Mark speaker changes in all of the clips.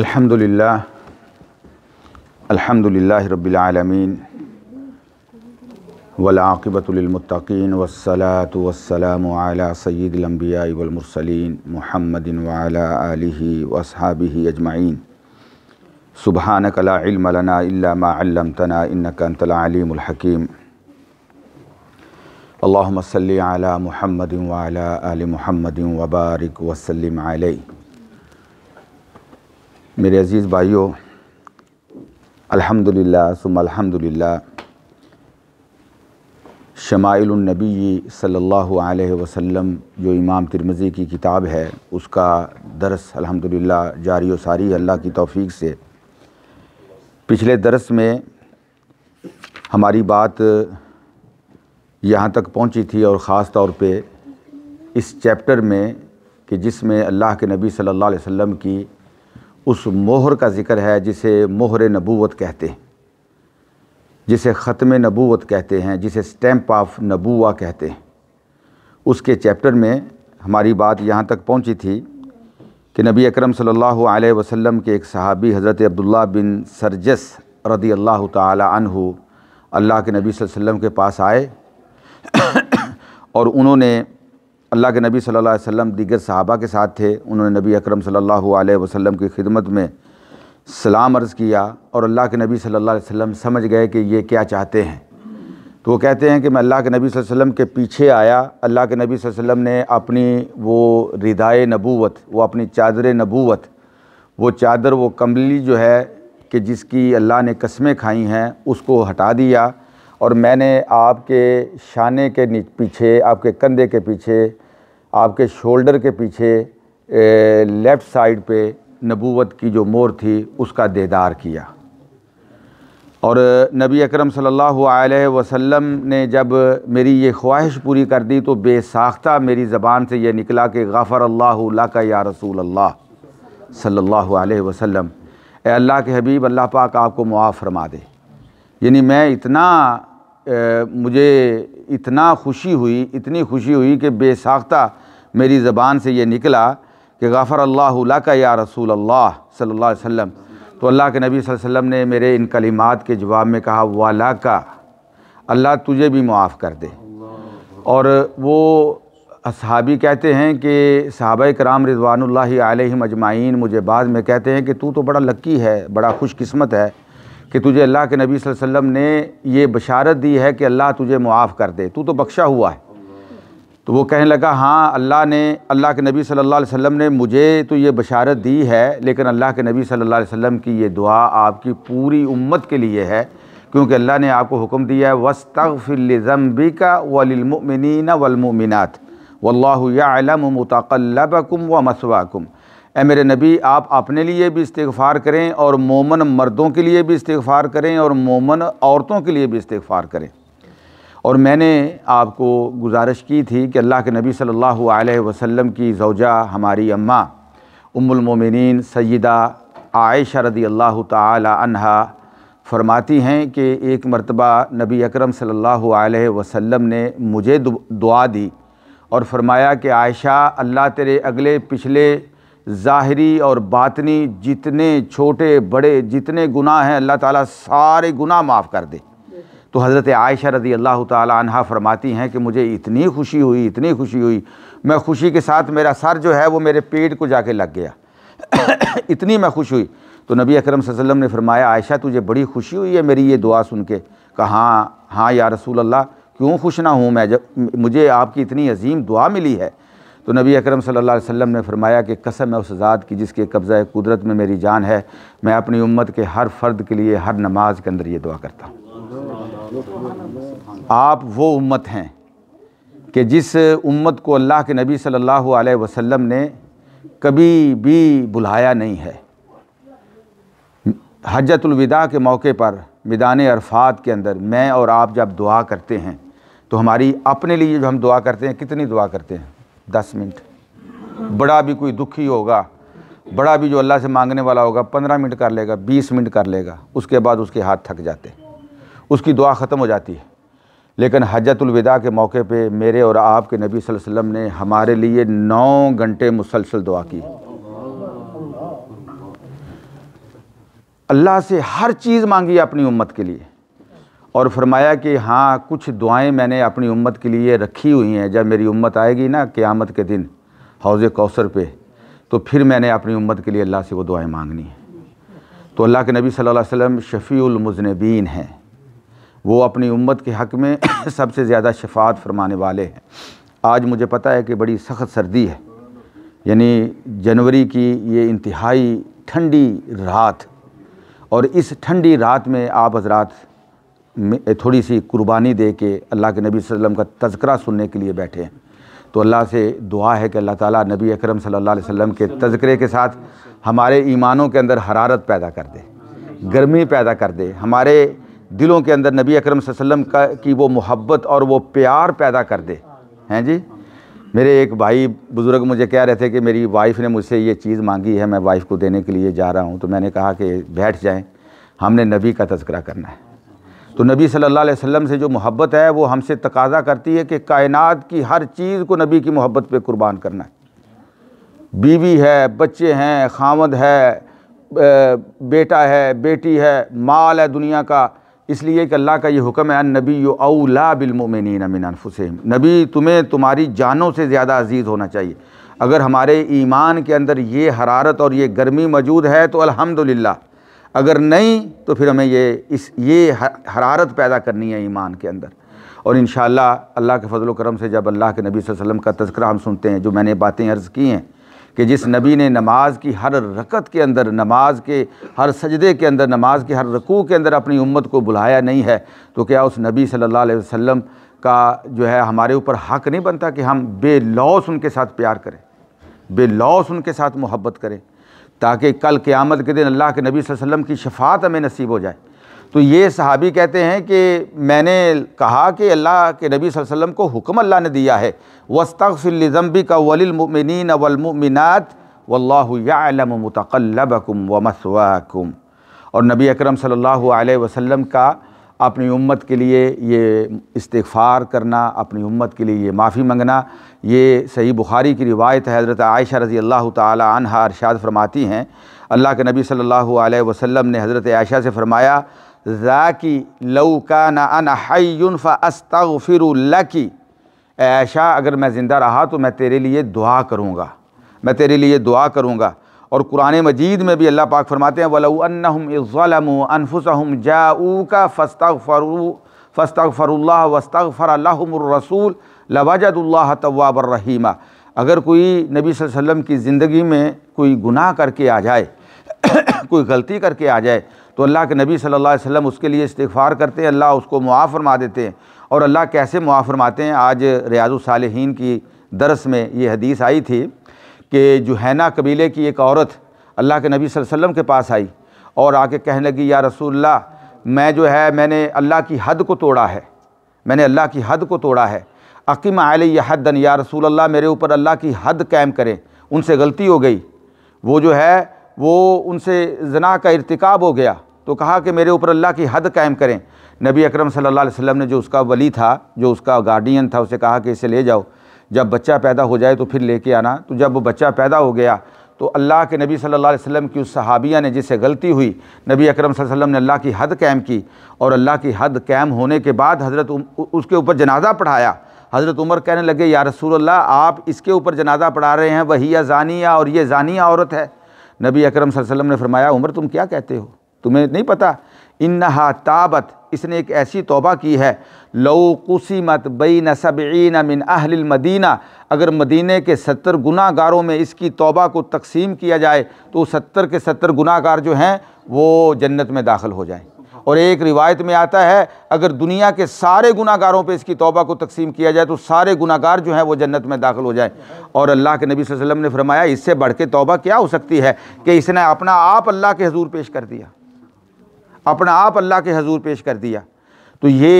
Speaker 1: الحمد لله الحمد لله رب العالمين والعاقبة للمتقين والصلاة والسلام على سيد الأنبياء والمرسلين محمد وعلى آله وأصحابه أجمعين سبحانك لا علم لنا إلا ما علمتنا إنك أنت العليم الحكيم اللهم صل على محمد وعلى آل محمد وبارك وسلم عليه मेरे अज़ीज़ भाइयों अल्हम्दुलिल्लाह सुम अल्हम्दुलिल्लाह शमाइलनबी सल्लल्लाहु अलैहि वसल्लम जो इमाम तिरमज़ी की किताब है उसका दरस अल्हम्दुलिल्लाह जारी सारी अल्लाह की तौफीक से पिछले दरस में हमारी बात यहाँ तक पहुँची थी और ख़ास तौर पे इस चैप्टर में कि जिसमें अल्लाह के नबी सल्लल्लाहु अलैहि वसल्लम की उस मोहर का ज़िक्र है जिसे मोहर नबूवत कहते हैं जिसे ख़त्म नबूवत कहते हैं जिसे स्टैम्प ऑफ नबूवा कहते हैं उसके चैप्टर में हमारी बात यहाँ तक पहुँची थी कि नबी अकरम सल्लल्लाहु अलैहि वसल्लम के एक सहाबी हज़रत अब्दुल्ला बिन सरजस रदी अल्लाह तहु अल्लाह के नबी वसल्लम के पास आए और उन्होंने अल्लाह के नबी सल्लल्लाहु अलैहि वसल्लम दीगर सहाबा के साथ थे उन्होंने नबी अकरम सल्लल्लाहु अलैहि वसल्लम की खिदमत में सलाम अर्ज़ किया और अल्लाह के नबी सल्लल्लाहु अलैहि वसल्लम समझ गए कि ये क्या चाहते हैं तो वो कहते हैं कि मैं अल्लाह के नबी वसल्लम के पीछे आया अल्लाह के नबी वसल्लम ने अपनी वो रिदाए नबूवत वो अपनी चादर नबूवत वो चादर वो कमली जो है कि जिसकी अल्लाह ने कस्में खाई हैं उसको हटा दिया और मैंने आपके शाने के पीछे आपके कंधे के पीछे आपके शोल्डर के पीछे लेफ़्ट साइड पे नबूवत की जो मोर थी उसका देदार किया और नबी अकरम सल्लल्लाहु अलैहि वसल्लम ने जब मेरी ये ख्वाहिश पूरी कर दी तो बेसाख्ता मेरी ज़बान से यह निकला कि गफ़र अल्लाह का या रसूल अल्लाह सल्लल्लाहु अलैहि वसल्लम अल्लाह के हबीब अल्लाह पाक आपको मुआफ़ फरमा दे यानी मैं इतना मुझे इतना खुशी हुई इतनी खुशी हुई कि बेसाख्ता मेरी ज़बान से ये निकला कि गाफ़र अल्लाह का या रसूल अल्लाह सल्ला अलैहि तो अल्लाह के नबी वसल्लम ने मेरे इन कलिमात के जवाब में कहा वाला का अल्लाह तुझे भी मुआफ़ कर दे और वो असहाबी कहते हैं कि सहाब कराम रिजवान आलम अजमाइन मुझे बाद में कहते हैं कि तू तो बड़ा लक्की है बड़ा खुशकस्मत है कि तुझे अल्लाह के नबी वसल्लम ने ये बशारत दी है कि अल्लाह तुझे मुआफ़ कर दे तू तो बख्शा हुआ है तो वो कहने लगा हाँ अल्लाह ने अल्लाह के नबी सल्लल्लाहु अलैहि वसल्लम ने मुझे तो ये बशारत दी है लेकिन अल्लाह के नबी सल्लल्लाहु अलैहि वसल्लम की ये दुआ आपकी पूरी उम्मत के लिए है क्योंकि अल्लाह ने आपको हुक्म दिया है वस्तफ़िलज़म्बिका वलमिन वलमिनत वल्लाम मतकल्लबकुम व मसवाकुम ए मेरे नबी आप अपने लिए भी इस्तफ़ार करें और मोमन मर्दों के लिए भी इस्तफ़ार करें और मोमन औरतों के लिए भी इस्तफ़ार करें और मैंने आपको गुजारिश की थी कि अल्लाह के नबी सल्लल्लाहु अलैहि वसल्लम की जौजा हमारी अम्मा उम्मुलमोमिन सैदा आयशा रदी अल्लाह तहा फरमाती हैं कि एक मरतबा नबी अक्रम सल्लल्लाहु ने मुझे दुआ दी और फरमाया कि आयशा अल्लाह तेरे अगले पिछले ज़ाहरी और बातनी जितने छोटे बड़े जितने गुनाह हैं अल्लाह ताला सारे गुनाह माफ़ कर दे तो हज़रत आयशा रदी अल्लाह तहा फरमाती हैं कि मुझे इतनी खुशी हुई इतनी खुशी हुई मैं खुशी के साथ मेरा सर जो है वो मेरे पेट को जाके लग गया इतनी मैं खुश हुई तो नबी अकरम वसल्लम ने फरमाया आयशा तुझे बड़ी खुशी हुई है मेरी ये दुआ सुन के कहा हाँ हाँ या रसूल अल्लाह क्यों खुश ना हूँ मैं जब मुझे आपकी इतनी अजीम दुआ मिली है तो नबी अकरम सल्लल्लाहु अलैहि वसल्लम ने फरमाया कि कसम है उस ज़ात की जिसके कब्ज़ा कुदरत में मेरी जान है मैं अपनी उम्मत के हर फ़र्द के लिए हर नमाज के अंदर ये दुआ करता हूँ आप वो उम्मत हैं कि जिस उम्मत को अल्लाह के नबी सल्लल्लाहु अलैहि वसल्लम ने कभी भी बुलाया नहीं है हजतुलविदा के मौके पर मैदान अरफात के अंदर मैं और आप जब दुआ करते हैं तो हमारी अपने लिए जो हम दुआ करते हैं कितनी दुआ करते हैं दस मिनट बड़ा भी कोई दुखी होगा बड़ा भी जो अल्लाह से मांगने वाला होगा पंद्रह मिनट कर लेगा बीस मिनट कर लेगा उसके बाद उसके हाथ थक जाते उसकी दुआ ख़त्म हो जाती है लेकिन हजतुलविदा के मौके पे मेरे और आपके नबी वसल्लम ने हमारे लिए नौ घंटे मुसलसल दुआ की अल्लाह से हर चीज़ मांगी अपनी उम्मत के लिए और फरमाया कि हाँ कुछ दुआएं मैंने अपनी उम्मत के लिए रखी हुई हैं जब मेरी उम्मत आएगी ना क़्यामत के दिन हौज़ कौसर पे तो फिर मैंने अपनी उम्मत के लिए अल्लाह से वो दुआएं मांगनी हैं तो अल्लाह के नबी सल्लल्लाहु अलैहि वसल्लम शफ़ीमजनबीन हैं वो अपनी उम्मत के हक़ में सबसे ज़्यादा शफात फरमाने वाले हैं आज मुझे पता है कि बड़ी सख्त सर्दी है यानी जनवरी की ये इंतहाई ठंडी रात और इस ठंडी रात में आप हजरात थोड़ी सी कुर्बानी दे के अल्लाह के नबी वसल्लम का तज़करा सुनने के लिए बैठे हैं तो अल्लाह से दुआ है कि अल्लाह ताला नबी अकरम सल्लल्लाहु अलैहि वसल्लम के तज़करे के साथ हमारे ईमानों के अंदर हरारत पैदा कर दे गर्मी पैदा कर दे हमारे दिलों के अंदर नबी अकरम वसल्लम का की वो मोहब्बत और वो प्यार पैदा कर दे हैं जी मेरे एक भाई बुज़ुर्ग मुझे कह रहे थे कि मेरी वाइफ़ ने मुझसे ये चीज़ मांगी है मैं वाइफ़ को देने के लिए जा रहा हूँ तो मैंने कहा कि बैठ जाएँ हमने नबी का तस्करा करना है तो नबी सल्लल्लाहु अलैहि वसल्लम से जो मोहब्बत है वो हमसे तकाजा करती है कि कायनात की हर चीज़ को नबी की मोहब्बत पे कुर्बान करना है बीवी है बच्चे हैं खामद है बेटा है बेटी है माल है दुनिया का इसलिए कि अल्लाह का ये हुक्म है नबी यो अला बिलमिन मिनफुसम नबी तुम्हें तुम्हारी जानों से ज़्यादा अजीज़ होना चाहिए अगर हमारे ईमान के अंदर ये हरारत और ये गर्मी मौजूद है तो अल्हम्दुलिल्लाह अगर नहीं तो फिर हमें ये इस ये हरारत पैदा करनी है ईमान के अंदर और इन अल्लाह के फजल करम से जब अल्लाह के नबी वसम का तस्करा हम सुनते हैं जो मैंने बातें अर्ज़ की हैं कि जिस नबी ने नमाज की हर रकत के अंदर नमाज के हर सजदे के अंदर नमाज के हर रकू के अंदर अपनी उम्मत को बुलाया नहीं है तो क्या उस नबी सल्लल्लाहु अलैहि वसल्लम का जो है हमारे ऊपर हक नहीं बनता कि हम बेलौस उनके साथ प्यार करें बेलौस उनके साथ मोहब्बत करें ताकि कल क़्यामत के दिन अल्लाह के नबी वसल्लम की शफात हमें नसीब हो जाए तो ये सहाबी कहते हैं कि मैंने कहा कि अल्लाह के नबी वसल्लम को हुक्म अल्लाह ने दिया है वस्तफ़िलज़म्बी का वलिलमिन वलमिनत वल्लम मतकल्लबकुम व मसवाकुम और नबी अकरम सल्ला वसम का अपनी उम्मत के लिए ये इस्तफ़ार करना अपनी उम्मत के लिए ये माफ़ी मंगना ये सही बुखारी की रिवायत है हज़रत आयशा रज़ी अल्लाह तहा फरमाती हैं अल्लाह के नबी सल्लल्लाहु अलैहि वसल्लम ने हज़रत आयशा से फ़रमाया ज़ाकी लऊ का ना अन हयन फ़िर की ऐशा अगर मैं ज़िंदा रहा तो मैं तेरे लिए दुआ करूँगा मैं तेरे लिए दुआ करूँगा और कुरान मजीद में भी अल्लाह पाक फरमाते हैं वलम ज़लम अनफुसहम जाऊ का फ़स्तफ़रू फ़स्तफ़रल्ला वस्तफ़रमरसूल लवाजदल्ला तवाबरहीमा अगर कोई नबी वसल्लम की ज़िंदगी में कोई गुनाह करके आ जाए कोई गलती करके आ जाए तो अल्लाह के नबी सल्लल्लाहु अलैहि वसल्लम उसके लिए इस्तफ़ार करते हैं अल्लाह उसको मुआफ़ फरमा देते हैं और अल्लाह कैसे मुआफ़ फरमाते हैं आज रियाज़ साल की दरस में ये हदीस आई थी कि जुहैना कबीले की एक औरत अल्लाह के नबी वसल्लम के पास आई और आके कहने लगी या रसूल्ला मैं जो है मैंने अल्लाह की हद को तोड़ा है मैंने अल्लाह की हद को तोड़ा है अकीम आल हदन या रसूल अल्लाह मेरे ऊपर अल्लाह की हद कायम करें उनसे गलती हो गई वो जो है वो उनसे जना का इरतकब हो गया तो कहा कि मेरे ऊपर अल्लाह की हद कायम करें नबी अकरम सल्लल्लाहु अलैहि वसल्लम ने जो उसका वली था जो उसका गार्डियन था उसे कहा कि इसे ले जाओ जब बच्चा पैदा हो जाए तो फिर लेके आना तो जब वो बच्चा पैदा हो गया तो अल्लाह के नबी सल्लल्लाहु अलैहि वसल्लम की उस सहाबिया ने जिससे गलती हुई नबी अकरम वसल्लम ने अल्लाह की हद कैम की और अल्लाह की हद कैम होने के बाद हज़रत उसके ऊपर जनाजा पढ़ाया हज़रत उमर कहने लगे या रसूल आप इसके ऊपर जनाजा पढ़ा रहे हैं वही या जानिया और ये जानिया औरत है नबी अकरम वसल्लम ने फरमाया उमर तुम क्या कहते हो तुम्हें नहीं पता इन्हा ताबत इसने एक ऐसी तोबा की है मत बई नसबीन मिन अहल मदीना अगर मदीने के सत्तर गुनागारों में इसकी तोबा को तकसीम किया जाए तो सत्तर के सत्तर गुनागार जो हैं वो जन्नत में दाखिल हो जाए और एक रिवायत में आता है अगर दुनिया के सारे गुनागारों पे इसकी तोबा को तकसीम किया जाए तो सारे गुनागार जो हैं वो जन्नत में दाखिल हो जाए और अल्लाह के नबी वसल्लम ने फरमाया इससे बढ़ के तोबा क्या हो सकती है कि इसने अपना आप अल्लाह के हजूर पेश कर दिया अपना आप अल्लाह के हजूर पेश कर दिया तो ये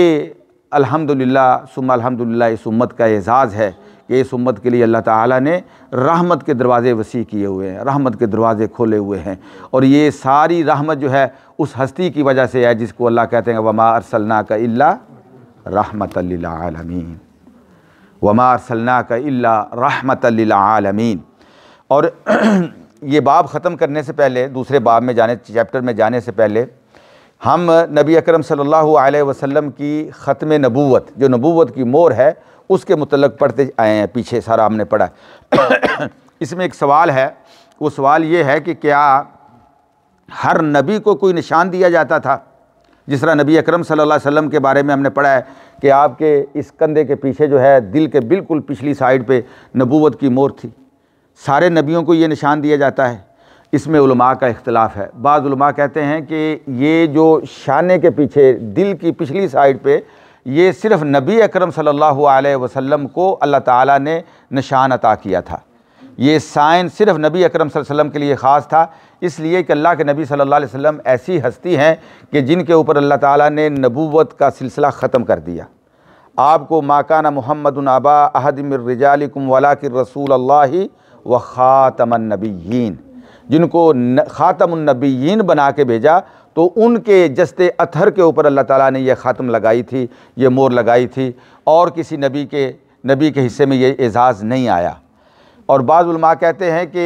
Speaker 1: अल्हम्दुलिल्लाह सुम्मा अल्हम्दुलिल्लाह इस उम्मत का एजाज़ है कि इस उम्मत के लिए अल्लाह ताला ने रहमत के दरवाज़े वसी किए हुए हैं रहमत के दरवाज़े खोले हुए हैं और ये सारी रहमत जो है उस हस्ती की वजह से है जिसको अल्लाह कहते हैं वमा अरसलना का इल्ला रहमत आलमीन वमा अरसलना का इल्ला रहमत आलमीन और ये बाब ख़त्म करने से पहले दूसरे बाब में जाने चैप्टर में जाने से पहले हम नबी अकरम सल्लल्लाहु अलैहि वसल्लम की ख़त्म नबूवत जो नबूवत की मोर है उसके मुतलक पढ़ते आए हैं पीछे सारा हमने पढ़ा इसमें एक सवाल है वो सवाल ये है कि क्या हर नबी को कोई निशान दिया जाता था जिस तरह नबी अकरम सल्लल्लाहु अलैहि वसल्लम के बारे में हमने पढ़ा है कि आपके इस कंधे के पीछे जो है दिल के बिल्कुल पिछली साइड पर नबूवत की मोर थी सारे नबियों को ये निशान दिया जाता है इसमें उलमा का इख्तलाफ है बाद उलमा कहते हैं कि ये जो शाने के पीछे दिल की पिछली साइड पे ये सिर्फ नबी अकरम सल्लल्लाहु अलैहि वसल्लम को अल्लाह ताला ने निशान अता किया था ये साइन सिर्फ नबी अकरम वसल्लम के लिए ख़ास था इसलिए कि अल्लाह के नबी सल्ला अलैहि ऐसी हस्ती हैं कि जिनके ऊपर अल्लाह ताली ने नबूत का सिलसिला ख़त्म कर दिया आपको माकाना मोहम्मद आबा अहदमरजालकम वला के रसूल अल्ला व ख़ातमन नबीन जिनको ख़ातमनबीन बना के भेजा तो उनके जस्ते अथर के ऊपर अल्लाह ताला ने यह ख़ातम लगाई थी ये मोर लगाई थी और किसी नबी के नबी के हिस्से में ये एजाज़ नहीं आया और बाज़ा कहते हैं कि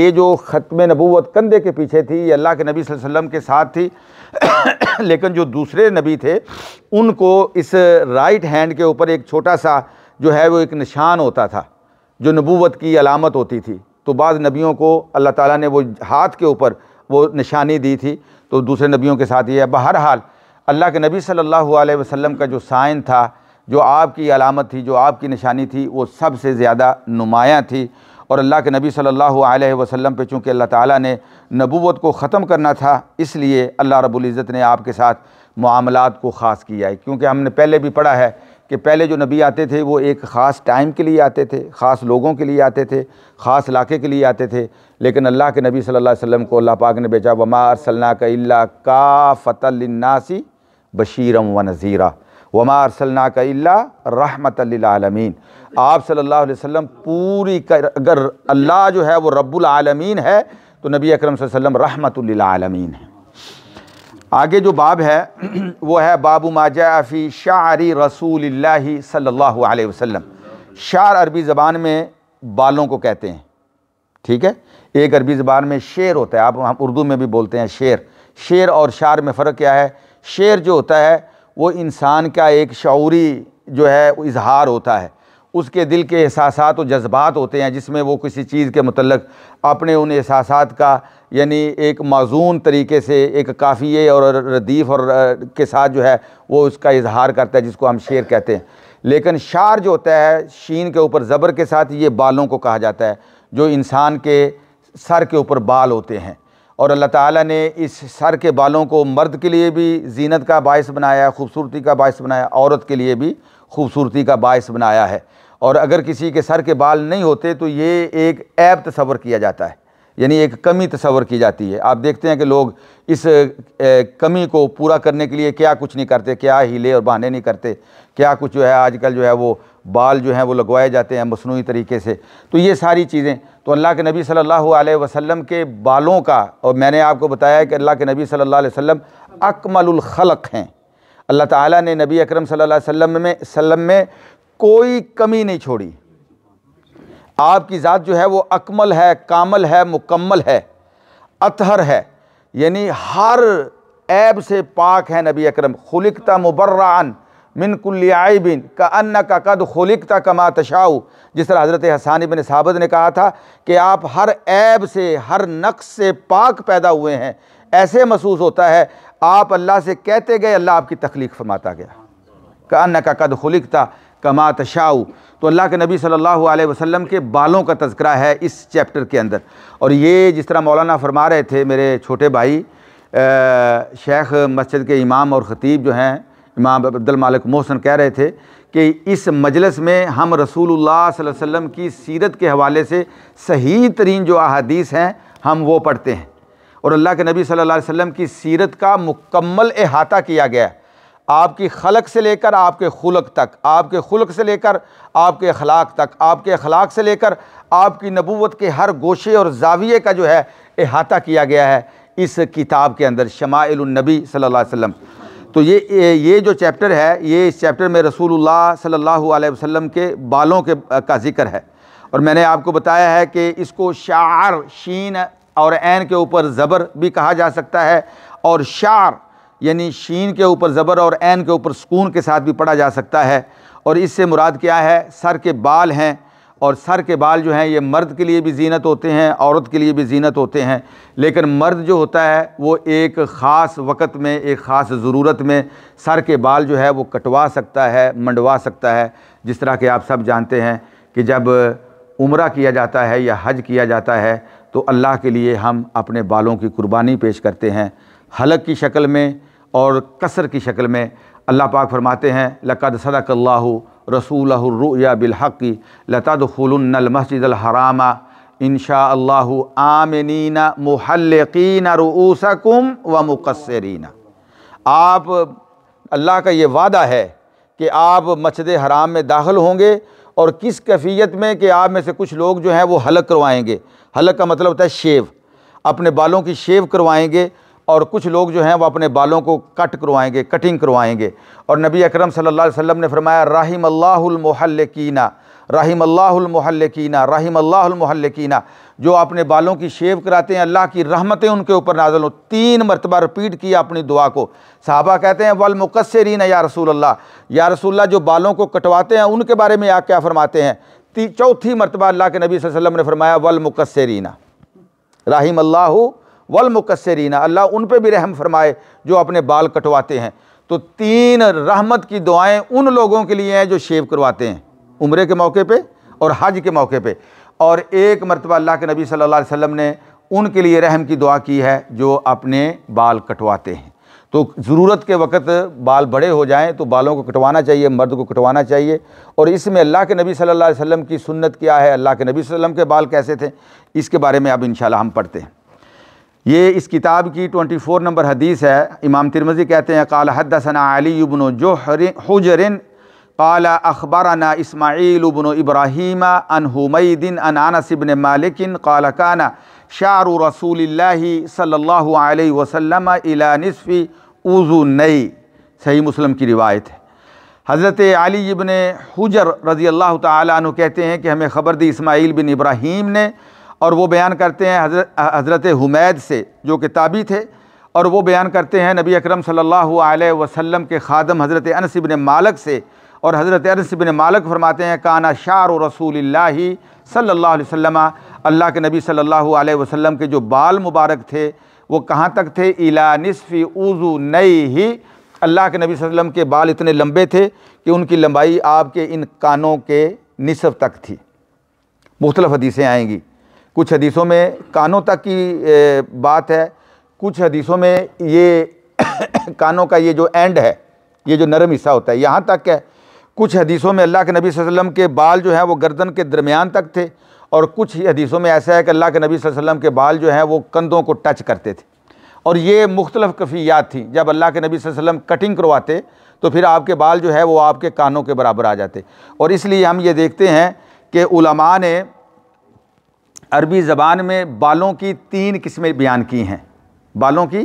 Speaker 1: ये जो ख़त्म नबूत कंधे के पीछे थी ये अल्लाह के नबी वसल्लम के साथ थी लेकिन जो दूसरे नबी थे उनको इस राइट हैंड के ऊपर एक छोटा सा जो है वो एक निशान होता था जो नबूत की अलामत होती थी तो बाद नबियों को अल्लाह ताला ने वो हाथ के ऊपर वो निशानी दी थी तो दूसरे नबियों के साथ ये है बहरहाल अल्लाह के नबी सल्लल्लाहु अलैहि वसल्लम का जो साइन था जो आपकी अलामत थी जो आपकी निशानी थी वो सबसे ज़्यादा नुमाया थी और अल्लाह के नबी सल्लल्लाहु अलैहि वसल्लम पे चूँकि अल्लाह ताला ने नबूवत को ख़त्म करना था इसलिए अल्लाह रब्बुल इज़्ज़त ने आपके साथ मामलात को ख़ास किया है क्योंकि हमने पहले भी पढ़ा है कि पहले जो नबी आते थे वो एक ख़ास टाइम के लिए आते थे ख़ास लोगों के लिए आते थे ख़ास इलाके के लिए आते थे लेकिन अल्लाह के नबी सल्लल्लाहु अलैहि वसल्लम को अल्लाह पाक ने भेजा वमा सलना का का फ़तलनासी बशीरम व नज़ीरा वमा सलना का रहमत आलमीन आप सल्लल्लाहु अलैहि वसल्लम पूरी कर, अगर अल्लाह जो है वो रब्बुल आलमीन है तो नबी अकरम सल्लल्लाहु अलैहि वसल्लम रहमत आलमीन है आगे जो बाब है वो है बाबू माजा फ़ी शार रसूल सल्ला वसम शार अरबी ज़बान में बालों को कहते हैं ठीक है एक अरबी ज़बान में शेर होता है आप हम उर्दू में भी बोलते हैं शेर शेर और शार में फ़र्क क्या है शेर जो होता है वो इंसान का एक शौरी जो है इजहार होता है उसके दिल के एहसास और जज्बात होते हैं जिसमें वो किसी चीज़ के मतलब अपने उन एहसास का यानी एक मज़ून तरीके से एक काफ़िए और रदीफ़ और के साथ जो है वो उसका इजहार करता है जिसको हम शेर कहते हैं लेकिन शार जो होता है शीन के ऊपर ज़बर के साथ ये बालों को कहा जाता है जो इंसान के सर के ऊपर बाल होते हैं और अल्लाह ताला ने इस सर के बालों को मर्द के लिए भी जीनत का बायस बनाया खूबसूरती का बायस बनाया औरत के लिए भी खूबसूरती का बायस बनाया है और अगर किसी के सर के बाल नहीं होते तो ये एक ऐप तस्वर किया जाता है यानी एक कमी तस्वर की जाती है आप देखते हैं कि लोग इस कमी को पूरा करने के लिए क्या कुछ नहीं करते क्या हीले और बहाने नहीं करते क्या कुछ जो है आजकल जो है वो बाल जो हैं वो लगवाए जाते हैं मसनू तरीके से तो ये सारी चीज़ें तो अल्लाह के नबी सल्लल्लाहु अलैहि वसल्लम के बालों का और मैंने आपको बताया कि अल्लाह के नबी सल्लल्लाहु अलैहि वसल्लम खलक हैं अल्लाह ताला ने नबी अकरम सल्लल्लाहु अलैहि वसल्लम में सल्लम में कोई कमी नहीं छोड़ी आपकी ज़ात जो है वो अकमल है कामल है मुकम्मल है अतहर है यानी हर ऐब से पाक है नबी अकरम खुलिकता मुबर्रान मिन बिन का अन्न का कद खुलिकता कमा तशाऊ जिस तरह हज़रत हसान बिन साबत ने कहा था कि आप हर ऐब से हर नक्स से पाक पैदा हुए हैं ऐसे महसूस होता है आप अल्लाह से कहते गए अल्लाह आपकी तख्लीक फरमाता गया का अन्न का कद खुलिकता कमा तशाऊ तो अल्लाह के नबी सल्लल्लाहु अलैहि वसल्लम के बालों का तस्करा है इस चैप्टर के अंदर और ये जिस तरह मौलाना फरमा रहे थे मेरे छोटे भाई शेख मस्जिद के इमाम और ख़तीब जो हैं इमाम अब्दुल मालिक मोहसन कह रहे थे कि इस मजलस में हम रसूलुल्लाह सल्लल्लाहु अलैहि वसल्लम की सीरत के हवाले से सही तरीन जो अहादीस हैं हम वो पढ़ते हैं और अल्लाह के नबी सल्लल्लाहु अलैहि वसल्लम की सीरत का मुकम्मल अहाता किया गया है आपकी खलक से लेकर आपके खुलक तक आपके खुलक से लेकर आपके अखलाक तक आपके अखलाक से लेकर आपकी नबूवत के हर गोशे और जाविये का जो है अहाता किया गया है इस किताब के अंदर शमाइलनबी सल्ला वम तो ये ये जो चैप्टर है ये इस चैप्टर में रसूल सल्ला वसम के बालों के का जिक्र है और मैंने आपको बताया है कि इसको शार शीन और एन के ऊपर ज़बर भी कहा जा सकता है और शार यानी शीन के ऊपर ज़बर और एन के ऊपर सुकून के साथ भी पढ़ा जा सकता है और इससे मुराद क्या है सर के बाल हैं और सर के बाल जो हैं ये मर्द के लिए भी जीनत होते हैं औरत के लिए भी जीनत होते हैं लेकिन मर्द जो होता है वो एक ख़ास वक़्त में एक ख़ास ज़रूरत में सर के बाल जो है वो कटवा सकता है मंडवा सकता है जिस तरह के आप सब जानते हैं कि जब उम्र किया जाता है या हज किया जाता है तो अल्लाह के लिए हम अपने बालों की कुर्बानी पेश करते हैं हलक की शक्ल में और कसर की शक्ल में अल्लाह पाक फरमाते हैं लक़द सदकल्ला रसूलया बिलहक़ी मस्जिद मस्जिदलहरामा इनशा आमिनीना मुहल्लिकीन रऊसकुम व मुकसरीना आप अल्लाह का ये वादा है कि आप मस्जिद हराम में दाखिल होंगे और किस कैफियत में कि आप में से कुछ लोग जो हैं वो हलक करवाएंगे हलक का मतलब होता है शेव अपने बालों की शेव करवाएंगे और कुछ लोग जो हैं वो अपने बालों को कट करवाएंगे कटिंग करवाएंगे और नबी अकरम सल्लल्लाहु अलैहि वसल्लम ने फरमाया राहिम अल्लाहमहल्लिकीना राहिम अल्लाहमहल्लिकीना राहिम अल्लाहमहल्लिकीना जो अपने बालों की शेव कराते हैं अल्लाह की रहमतें उनके ऊपर नाजल हों तीन मरतबा रिपीट किया अपनी दुआ को साहबा कहते हैं वल मुकसरीन या रसूल अल्लाह या रसूल्ला जो बालों को कटवाते हैं उनके बारे में आप क्या फ़रमाते हैं चौथी मरतबा अल्लाह के नबी वसल्लम ने फरमाया वल मुकसरीना राहिम अल्लाह वलमकसरीना अल्लाह उन पर भी रहम फरमाए जो अपने बाल कटवाते हैं तो तीन रहमत की दुआएँ उन लोगों के लिए हैं जो शेव करवाते हैं उम्र के मौके पर और हज के मौके पर और एक मरतबा अल्लाह के नबी सल्ला अलैहि ने उनके लिए रहम की दुआ की है जो अपने बाल कटवाते हैं तो ज़रूरत के वक्त बाल बड़े हो जाएं तो बालों को कटवाना चाहिए मर्द को कटवाना चाहिए और इसमें अल्लाह के नबी सल्लल्लाहु अलैहि वसल्लम की सुन्नत क्या है अल्लाह के नबी वसल्लम के बाल कैसे थे इसके बारे में अब इन हम पढ़ते हैं ये इस किताब की 24 नंबर हदीस है इमाम तिरमजी कहते हैं काल हदसन अली इबन जोहरन काल अखबाराना इसमाइल उबन इब्राहिम अन हुमैदिन अन अनस इबन मालिकिन काल काना शार रसूल सल्ला वसलम इला नसफ़ी उज़ू नई सही मुस्लिम की रिवायत है हज़रत अली इबन हुजर रज़ी अल्लाह तु कहते हैं कि हमें ख़बर दी इसमाइल बिन इब्राहीम ने और वो बयान करते हैं हज़रत हुमैद से जो किताबी थे और वो बयान करते हैं नबी अकरम सल्लल्लाहु अलैहि वसल्लम के खादम हज़रत अनस बिन मालक से और हज़रत अनस बिन मालक फरमाते हैं काना शार रसूल सल्ला वसम अल्लाह के नबी सल्लल्लाहु अलैहि वसल्लम के जो बाल मुबारक थे वो कहाँ तक थे इला नसफ़ी उज़ू नई ही अल्लाह के नबी वसम के बाल इतने लम्बे थे कि उनकी लंबाई आपके इन कानों के नसफ़ तक थी मुख्तलफ़ हदीसें आएँगी कुछ हदीसों में कानों तक की बात है कुछ हदीसों में ये कानों का ये जो एंड है ये जो नरम हिस्सा होता है यहाँ तक है कुछ हदीसों में अल्लाह के नबी वसल्लम के बाल जो हैं वो गर्दन के दरमियान तक थे और कुछ हदीसों में ऐसा है कि अल्लाह के नबी वसल्लम के बाल जो हैं वो कंधों को टच करते थे और ये मुख्तलफ़ कफियात थी जब अल्लाह के नबी वसल्लम कटिंग करवाते तो फिर आपके बाल जो है वो आपके कानों के बराबर आ जाते और इसलिए हम ये देखते हैं कि उलमा ने अरबी ज़बान में बालों की तीन किस्में बयान की हैं बालों की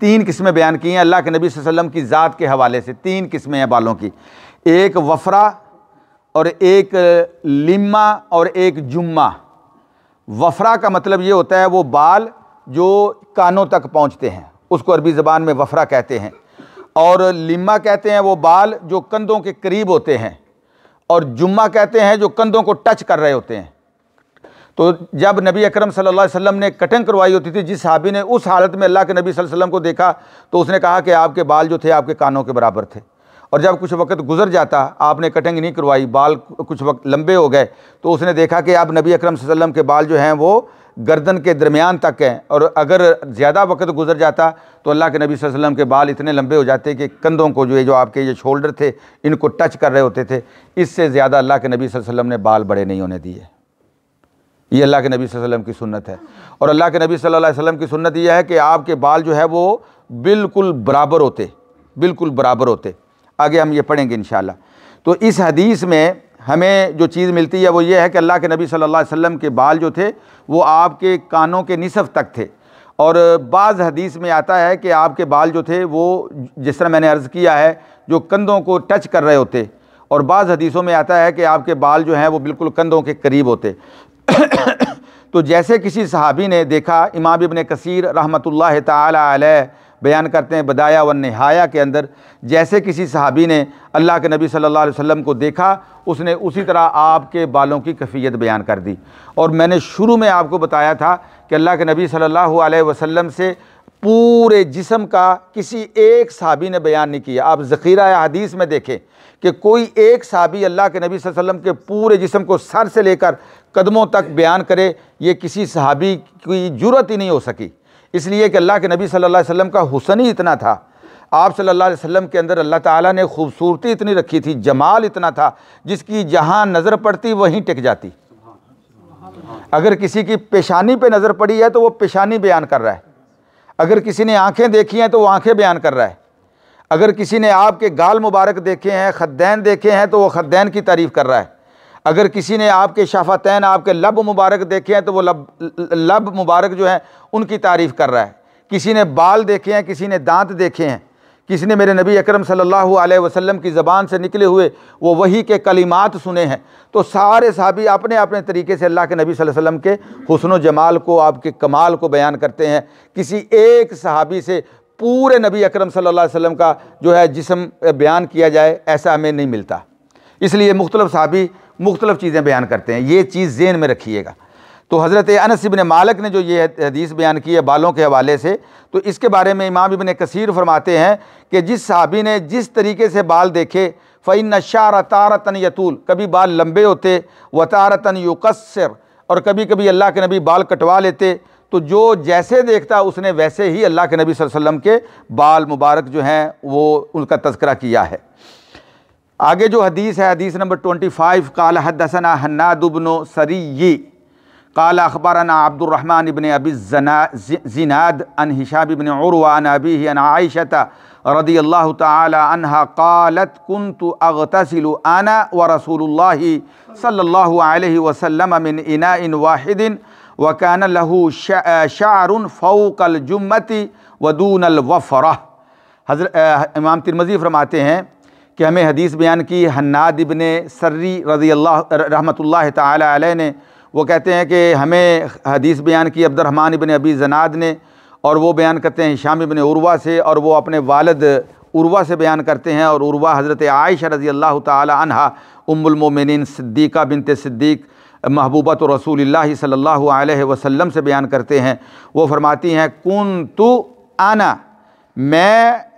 Speaker 1: तीन किस्में बयान की हैं अल्लाह के नबी वसल्लम की ज़ात के हवाले से तीन किस्में हैं बालों की एक वफ़रा और एक लिम्मा और एक जुम्मा वफ़रा का मतलब ये होता है वो बाल जो कानों तक पहुँचते हैं उसको अरबी ज़बान में वफ़रा कहते हैं और लिम्मा कहते हैं वो बाल जो कंधों के करीब होते हैं और जुम्मा कहते हैं जो कंधों को टच कर रहे होते हैं तो जब नबी अकरम सल्लल्लाहु अलैहि वसल्लम ने कटिंग करवाई होती थी जिस साहबी ने उस हालत में अल्लाह के नबी सल्लल्लाहु अलैहि वसल्लम को देखा तो उसने कहा कि आपके बाल जो थे आपके कानों के बराबर थे और जब कुछ वक्त गुजर जाता आपने कटिंग नहीं करवाई बाल कुछ वक्त लंबे हो गए तो उसने देखा कि आप नबी अकरम वसल्लम के बाल जो हैं वो गर्दन के दरमियान तक हैं और अगर ज़्यादा वक्त गुजर जाता तो अल्लाह के नबी वसल्लम के बाल इतने लंबे हो जाते कि कंधों को जो ये जो आपके ये शोल्डर थे इनको टच कर रहे होते थे इससे ज़्यादा अल्लाह के नबी वसल्लम ने बाल बड़े नहीं होने दिए ये अल्लाह के नबी वसल्लम की सुन्नत है और अल्लाह के नबी सल्लल्लाहु अलैहि वसल्लम की सुन्नत यह है कि आपके बाल जो है वो बिल्कुल बराबर होते बिल्कुल बराबर होते आगे हम ये पढ़ेंगे इन तो इस हदीस में हमें जो चीज़ मिलती है वो ये है कि अल्लाह के नबी सल्लल्लाहु अलैहि वसल्लम के बाल जो थे वो आपके कानों के निसफ तक थे और बाज़ हदीस में आता है कि आपके बाल जो थे वो जिस तरह मैंने अर्ज़ किया है जो कंधों को टच कर रहे होते और बाज़ हदीसों में आता है कि आपके बाल जो हैं वो बिल्कुल कंधों के करीब होते तो जैसे किसी सहाबी ने देखा इमाम इबन कसीर रहमत ला बयान करते हैं बदाया व नहाया के अंदर जैसे किसी सहाबी ने अल्लाह के नबी सल्लल्लाहु अलैहि वसल्लम को देखा उसने उसी तरह आपके बालों की कफ़ीत बयान कर दी और मैंने शुरू में आपको बताया था कि अल्लाह के नबी सल्लल्लाहु अलैहि वसल्लम से पूरे जिसम का किसी एक सहाबी ने बयान नहीं किया आप ज़ख़ीरा हदीस में देखें कि कोई एक सहाबी अल्लाह के नबी वसल्लम के पूरे जिसम को सर से लेकर कदमों तक बयान करे ये किसी सहाबी की जरूरत ही नहीं हो सकी इसलिए कि अल्लाह के नबी सल्लल्लाहु अलैहि वसल्लम का हुसन ही इतना था आप सल्लल्लाहु अलैहि वसल्लम के अंदर अल्लाह ताला ने खूबसूरती इतनी रखी थी जमाल इतना था जिसकी जहाँ नज़र पड़ती वहीं टिक जाती अगर किसी की पेशानी पे नज़र पड़ी है तो वो पेशानी बयान कर रहा है अगर किसी ने आंखें देखी हैं तो वो आंखें बयान कर रहा है अगर किसी ने आपके गाल मुबारक देखे हैं खद्दैन देखे हैं तो वो खद्दैन की तारीफ़ कर रहा है अगर किसी ने आपके शाफ़ातैन आपके लब मुबारक देखे हैं तो वो लब लब मुबारक जो हैं उनकी तारीफ़ कर रहा है किसी ने बाल देखे हैं किसी ने दांत देखे हैं किसी ने मेरे नबी अकरम सल्लल्लाहु अलैहि वसल्लम की ज़बान से निकले हुए वो वही के कलिमात सुने हैं तो सारे सहाबी अपने अपने तरीके से अल्लाह के नबी वसल्लम के हसन जमाल को आपके कमाल को बयान करते हैं किसी एक सहाबी से पूरे नबी अकरम सल्लल्लाहु अलैहि वसल्लम का जो है जिसम बयान किया जाए ऐसा हमें नहीं मिलता इसलिए मुख्तलिफ़ साहबी मुख्तलिफ चीज़ें बयान करते हैं ये चीज़ जेन में रखिएगा तो हज़रत अनसबिन मालक मालिक ने जो ये हदीस बयान की है बालों के हवाले से तो इसके बारे में इमाम इबन कसीर फरमाते हैं कि जिस सहाबी ने जिस तरीके से बाल देखे फ़ैन शार तारतन यतूल कभी बाल लंबे होते व तारतन युकसर और कभी कभी अल्लाह के नबी बाल कटवा लेते तो जो जैसे देखता उसने वैसे ही अल्लाह के नबी वसल्लम के बाल मुबारक जो हैं वो उनका तस्करा किया है आगे जो हदीस है हदीस नंबर ट्वेंटी फाइव काल हदसना हन्नादुबनो सरी काल अखबाराना अब्दुलरहमान इबन अबी जिनाद अन हिशाब इबन उर्वान अबी अन आयशत रदी अल्लाह तहा कालत कन तो अगतसिल आना व रसूल सल्ला वसलम अमिन इना इन वाहिदिन वकान लहू शारुन फ़ौकल जुम्मती वदून अलवफ़रा हज़र इमाम तिरमज़ी फरमाते हैं कि हमें हदीस बयान की हन्नाद इबन सर्री रजी अल्लाह रहमत ने वो कहते हैं कि हमें हदीस बयान की अब्दरहमान इबन अबी जनाद ने और वो बयान करते हैं शाम इबन उर्वा से और वो अपने वालद उर्वा से बयान करते हैं और उर्वा हज़रत आयशा रज़ी अल्लाह तहा उम्मिन सिद्दीक़ा बिनत सिद्दीक़ महबूबा तो रसूल सल्ला वसम से बयान करते हैं वो फरमाती हैं कन तो आना मैं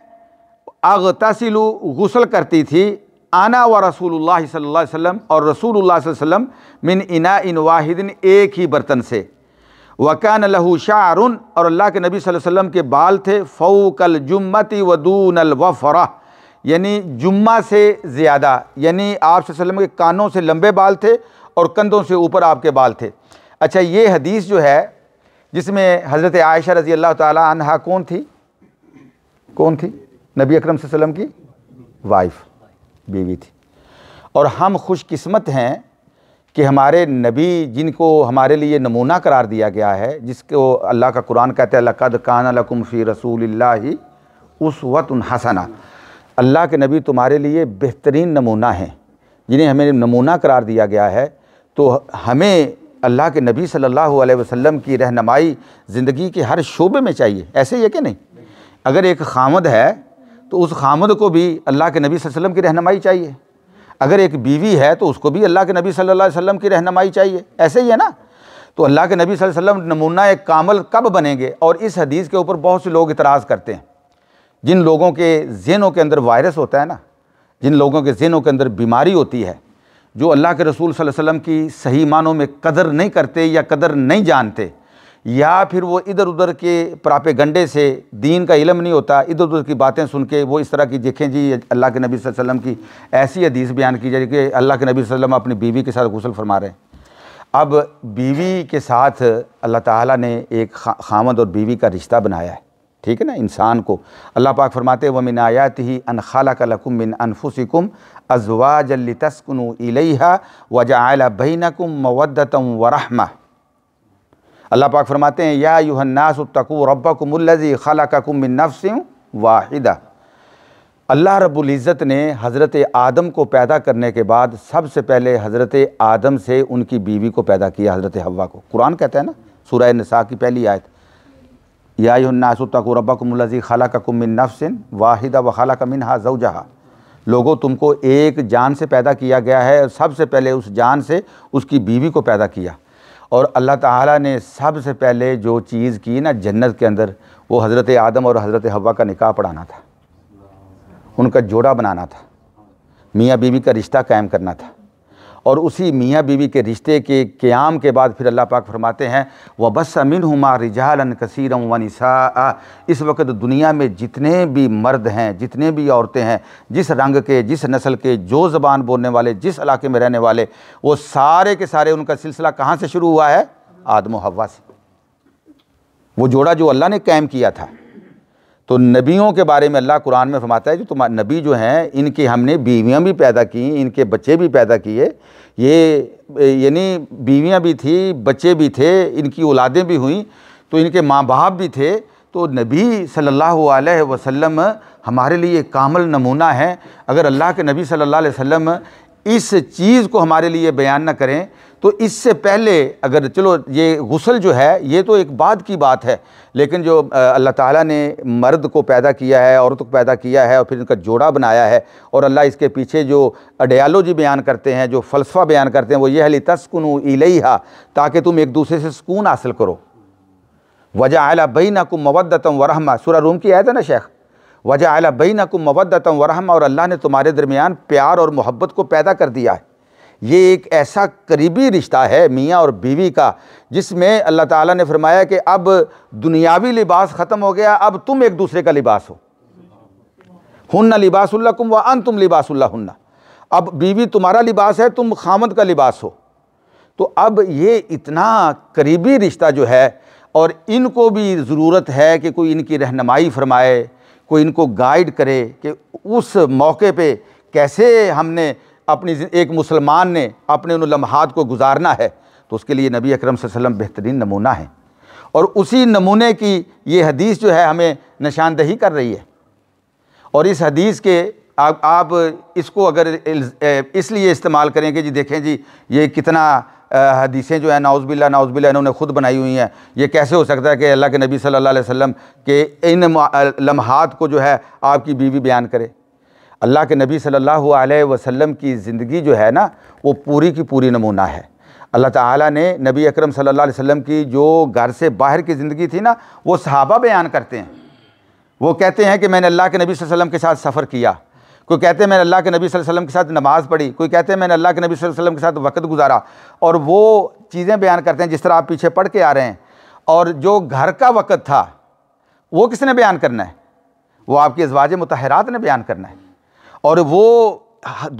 Speaker 1: अगतसिलु गसल करती थी आना व रसूल सल्ला वम और रसूल वम मिन इना इन वाहिदिन एक ही बर्तन से वकान लहू शाहरुन और अल्लाह के नबी वसल्लम के बाल थे फ़ौकल जुम्मती वदून अलवफ़रा यानी जुम्मा से ज़्यादा यानी आप वसल्लम के कानों से लंबे बाल थे और कंधों से ऊपर आपके बाल थे अच्छा ये हदीस जो है जिसमें हज़रत आयशा रज़ी अल्लाह ताली कौन थी कौन थी नबी अकरम वसल्लम की वाइफ बीवी थी और हम खुशकिस्मत हैं कि हमारे नबी जिनको हमारे लिए नमूना करार दिया गया है जिसको अल्लाह का कुरान कहते हैं लक़द कान लकुम फ़ी रसूल ही उस हसना अल्लाह के नबी तुम्हारे लिए बेहतरीन नमूना हैं जिन्हें हमें नमूना करार दिया गया है तो हमें अल्लाह के नबी सल्लल्लाहु अलैहि वसल्लम की रहनमाई ज़िंदगी के हर शोबे में चाहिए ऐसे ही है कि नहीं अगर एक खामद है तो उस खामद को भी अल्लाह के नबी वसल्लम की रहनमाई चाहिए अगर एक बीवी है तो उसको भी अल्लाह के नबी सल वसम की रहनमाई चाहिए ऐसे ही है ना तो अल्लाह के नबी वसल्लम नमूना एक कामल कब बनेंगे और इस हदीस के ऊपर बहुत से लोग इतराज़ करते हैं जिन लोगों के जेनों के अंदर वायरस होता है ना जिन लोगों के जेनों के अंदर बीमारी होती है जो अल्लाह के रसूल वसम की सही मानों में कदर नहीं करते या कदर नहीं जानते या फिर वो इधर उधर के प्रापे गंडे से दीन का इलम नहीं होता इधर उधर की बातें सुन के वो इस तरह की देखें जी अल्लाह के नबी वसल्लम की ऐसी हदीस बयान की जाए कि अल्लाह के नबी वसल्लम अपनी बीवी के साथ गुसल फरमा रहे हैं अब बीवी के साथ अल्लाह ताला ने एक खामद और बीवी का रिश्ता बनाया है ठीक है ना इंसान को अल्लाह पाक फरमाते व मिन आयात ही अन खाला कलकुम मिन अनफुसिकुम अजवाजल तस्कनु इलैहा वजाला बैनकुम मवदतम व रहमा अल्लाह पाक फरमाते हैं या यूहन्नास तकू रब्बकुमुल्लज़ी खलाकुम मिन नफ्सिन वाहिदा अल्लाह रबुल्ज़त ने हज़रत आदम को पैदा करने के बाद सबसे पहले हज़रत आदम से उनकी बीवी को पैदा किया हज़रत हवा को कुरान कहता है ना सूरह नसा की पहली आयत यासुतरबकमजी खला का कुमिन नफसिन वाहिदा व खला का मिन हाजव जहा लोगों तुमको एक जान से पैदा किया गया है सबसे पहले उस जान से उसकी बीवी को पैदा किया और अल्लाह ताला ने सबसे पहले जो चीज़ की ना जन्नत के अंदर वो हज़रत आदम और हज़रत हवा का निकाह पढ़ाना था उनका जोड़ा बनाना था मियाँ बीवी का रिश्ता कायम करना था और उसी मियाँ बीवी के रिश्ते के क़्याम के बाद फिर अल्लाह पाक फरमाते हैं व बस अमिन हुमा रिजालन कसरम व निसा इस वक्त दुनिया में जितने भी मर्द हैं जितने भी औरतें हैं जिस रंग के जिस नस्ल के जो ज़बान बोलने वाले जिस इलाके में रहने वाले वो सारे के सारे उनका सिलसिला कहाँ से शुरू हुआ है आदम हवा से वो जोड़ा जो अल्लाह ने कायम किया था तो नबियों के बारे में अल्लाह कुरान में फरमाता है जो तुम्हारे नबी जो हैं इनके हमने बीवियाँ भी पैदा की इनके बच्चे भी पैदा किए ये यानी बीवियाँ भी थी बच्चे भी थे इनकी औलादें भी हुई तो इनके माँ बाप भी थे तो नबी सल्लल्लाहु अलैहि वसल्लम हमारे लिए कामल नमूना है अगर अल्लाह के नबी सल्लल्लाहु अलैहि वसल्लम इस चीज़ को हमारे लिए बयान न करें तो इससे पहले अगर चलो ये गसल जो है ये तो एक बाद की बात है लेकिन जो अल्लाह ताला ने मर्द को पैदा किया है औरत को पैदा किया है और फिर इनका जोड़ा बनाया है और अल्लाह इसके पीछे जो अडयालोजी बयान करते हैं जो फ़लसफ़ा बयान करते हैं वो ये हली तस्कुन हा ताकि तुम एक दूसरे से सुकून हासिल करो वजह आला बई ना कुम मवदतम वरहमा सूरा रूम की आयत है ना शेख वजह आला बई नकुम मवदतम वरहम और अल्लाह ने तुम्हारे दरमियान प्यार और मोहब्बत को पैदा कर दिया है ये एक ऐसा करीबी रिश्ता है मियाँ और बीवी का जिसमें अल्लाह ताला ने फरमाया कि अब दुनियावी लिबास ख़त्म हो गया अब तुम एक दूसरे का लिबास हो हन्ना लिबासुल्लकुम व अन तुम हन्ना अब बीवी तुम्हारा लिबास है तुम खामद का लिबास हो तो अब ये इतना करीबी रिश्ता जो है और इनको भी ज़रूरत है कि कोई इनकी रहनमाई फरमाए कोई इनको गाइड करे कि उस मौके पे कैसे हमने अपनी एक मुसलमान ने अपने उन लम्हात को गुजारना है तो उसके लिए नबी अकरम वसल्लम बेहतरीन नमूना है और उसी नमूने की ये हदीस जो है हमें निशानदही कर रही है और इस हदीस के आप आप इसको अगर इसलिए इस्तेमाल करें कि जी देखें जी ये कितना हदीसें जो हैं नाउज़बिल्ला नाउज़बिल्ला इन्होंने ख़ुद बनाई हुई हैं ये कैसे हो सकता है कि अल्लाह के नबी सल्लल्लाहु अलैहि वसल्लम के इन लम्हात को जो है आपकी बीवी बयान करे अल्लाह के नबी सल्लल्लाहु अलैहि वसल्लम की ज़िंदगी जो है ना वो पूरी की पूरी नमूना है अल्लाह ताला ने नबी अकरम सल्लल्लाहु अलैहि वसल्लम की जो घर से बाहर की ज़िंदगी थी ना वो सहाबा बयान करते हैं वो कहते हैं कि मैंने अल्लाह के नबी वसल्लम के साथ सफ़र किया कोई कहते हैं मैंने अल्लाह के नबी वसल्लम के साथ नमाज़ पढ़ी कोई कहते हैं मैंने अल्लाह के नबी वसल्लम के साथ वक्त गुजारा और वो चीज़ें बयान करते हैं जिस तरह आप पीछे पढ़ के आ रहे हैं और जो घर का वक्त था वो किसने बयान करना है वो आपके अजवाज मतहरात ने बयान करना है और वो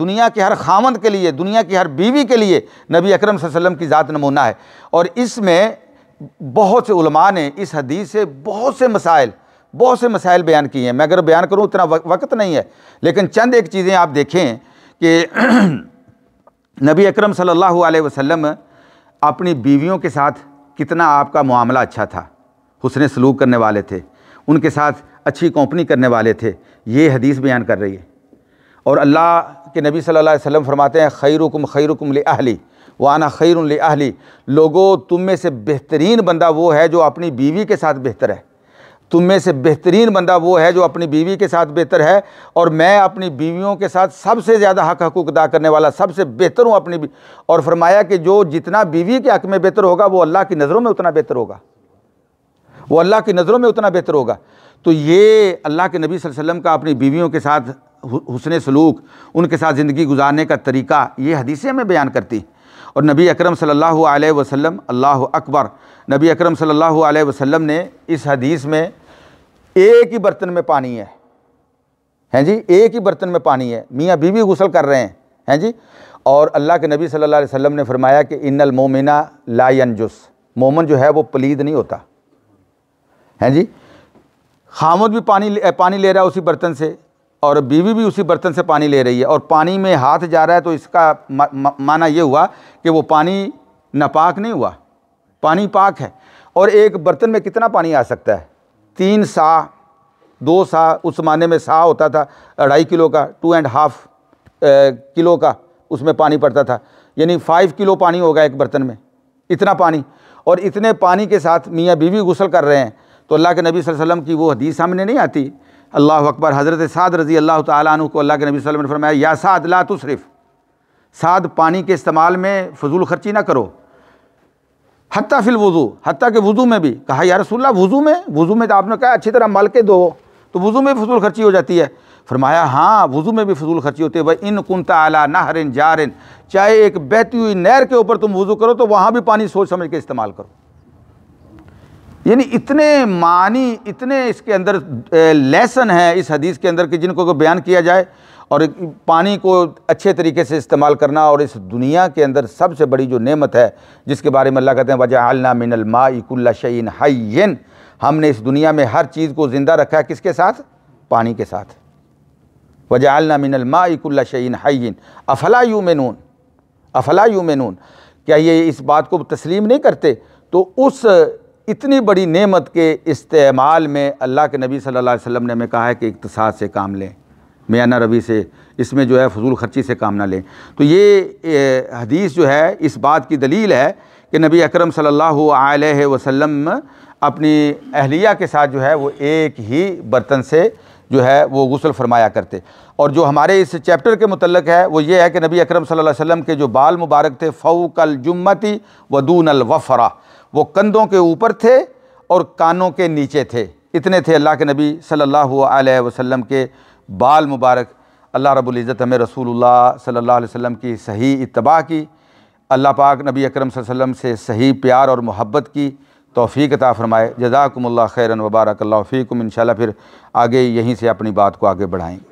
Speaker 1: दुनिया के हर खामंद के लिए दुनिया की हर बीवी के लिए नबी अकरम वसल्लम की ज़ात नमूना है और इसमें बहुत से उलमा ने इस हदीस से बहुत से मसाइल बहुत से मसाइल बयान किए हैं मैं अगर बयान करूँ उतना वक्त नहीं है लेकिन चंद एक चीज़ें आप देखें कि नबी अक्रम सल्लल्लाहु वसम अपनी बीवियों के साथ कितना आपका मामला अच्छा था हुसन सलूक करने वाले थे उनके साथ अच्छी कंपनी करने वाले थे ये हदीस बयान कर रही है और अल्लाह के नबी सल्लल्लाहु अलैहि वसल्लम फरमाते हैं खैरुकुम खैरुकुम ले अहली वाना खैर ले अहली लोगों तुम में से बेहतरीन बंदा वो है जो अपनी बीवी के साथ बेहतर है तुम में से बेहतरीन बंदा वो है जो अपनी बीवी के साथ बेहतर है और मैं अपनी बीवियों के साथ सबसे ज़्यादा हक हकूक अदा करने वाला सबसे बेहतर हूँ अपनी और फरमाया कि जो जितना बीवी के हक में बेहतर होगा वो अल्लाह की नज़रों में उतना बेहतर होगा वो अल्लाह की नज़रों में उतना बेहतर होगा तो ये अल्लाह के नबी वसल्लम का अपनी बीवियों के साथ हुसन सलूक उनके साथ ज़िंदगी गुजारने का तरीका ये हदीसें हमें बयान करती और नबी अकरम सल्लल्लाहु अलैहि वसल्लम अल्लाह अकबर नबी अकरम सल्लल्लाहु अलैहि वसल्लम ने इस हदीस में एक ही बर्तन में पानी है हैं जी एक ही बर्तन में पानी है मियाँ बीवी गुसल कर रहे हैं हैं जी और अल्लाह के नबी सल्लल्लाहु अलैहि वसल्लम ने फरमाया कि इन मोमिना लायनजुस मोमन जो है वो पलीद नहीं होता हैं जी खामद भी पानी पानी ले रहा है उसी बर्तन से और बीवी भी उसी बर्तन से पानी ले रही है और पानी में हाथ जा रहा है तो इसका माना ये हुआ कि वो पानी नापाक नहीं हुआ पानी पाक है और एक बर्तन में कितना पानी आ सकता है तीन सा दो सा उस माने में सा होता था अढ़ाई किलो का टू एंड हाफ किलो का उसमें पानी पड़ता था यानी फाइव किलो पानी होगा एक बर्तन में इतना पानी और इतने पानी के साथ मियाँ बीवी गुसल कर रहे हैं तो अल्लाह के नबी वसल्लम की वो हदीस सामने नहीं आती अल्लाह अकबर हज़रत साद रज़ी अल्लाह तु को अल्लाह के नबी वसल्लम ने फरमाया या साद ला सिर्फ साद पानी के इस्तेमाल में फजूल खर्ची ना करो हती फिल वज़ू हती के वज़ू में भी कहा या रसूल्ला वज़ू में वज़ू में तो आपने कहा अच्छी तरह मल के दो तो वज़ू में भी फजूल खर्ची हो जाती है फरमाया हाँ वज़ू में भी फजूल खर्ची होती है भाई इन कुंता आला नहरिन जारिन चाहे एक बहती हुई नहर के ऊपर तुम वज़ू करो तो वहाँ भी पानी सोच समझ के इस्तेमाल करो यानी इतने मानी इतने इसके अंदर लेसन है इस हदीस के अंदर कि जिनको बयान किया जाए और पानी को अच्छे तरीके से इस्तेमाल करना और इस दुनिया के अंदर सबसे बड़ी जो नेमत है जिसके बारे में अल्लाह कहते हैं वजह आलना मिनलमा इकुल्ला शीन हयन हमने इस दुनिया में हर चीज़ को ज़िंदा रखा है किसके साथ पानी के साथ वजह आलना मिनलमा इकुल्ला शैन हयन अफला यू मेनून अफला यू मेनून क्या ये इस बात को तस्लीम नहीं करते तो उस इतनी बड़ी नेमत के इस्तेमाल में अल्लाह के नबी सल्लल्लाहु अलैहि वसल्लम ने हमें कहा है कि इकतसाद से काम लें मियाना रबी से इसमें जो है फजूल खर्ची से काम ना लें तो ये हदीस जो है इस बात की दलील है कि नबी अकरम सल्लल्लाहु वसम वसल्लम अपनी अहलिया के साथ जो है वो एक ही बर्तन से जो है वो गसल फरमाया करते और जो हमारे इस चैप्टर के मतलब है वो ये है कि नबी अक्रम सल्लल्लाहु के जो बाल मुबारक थे फ़ौक जुम्मती वदून अलवफ़रा वो कंधों के ऊपर थे और कानों के नीचे थे इतने थे अल्लाह के नबी सल्लल्लाहु अलैहि वसल्लम के बाल मुबारक अल्लाह रबुल्ज़त हमें रसूल सल्ला वसम की सही इतबा की अल्लाह पाक नबी अकरम वसल्लम से सही प्यार और मोहब्बत की तोफ़ी अता फ़रमाए जजाकमल्ला खैरन वबारक फ़ीकुम इन फिर आगे यहीं से अपनी बात को आगे बढ़ाएँ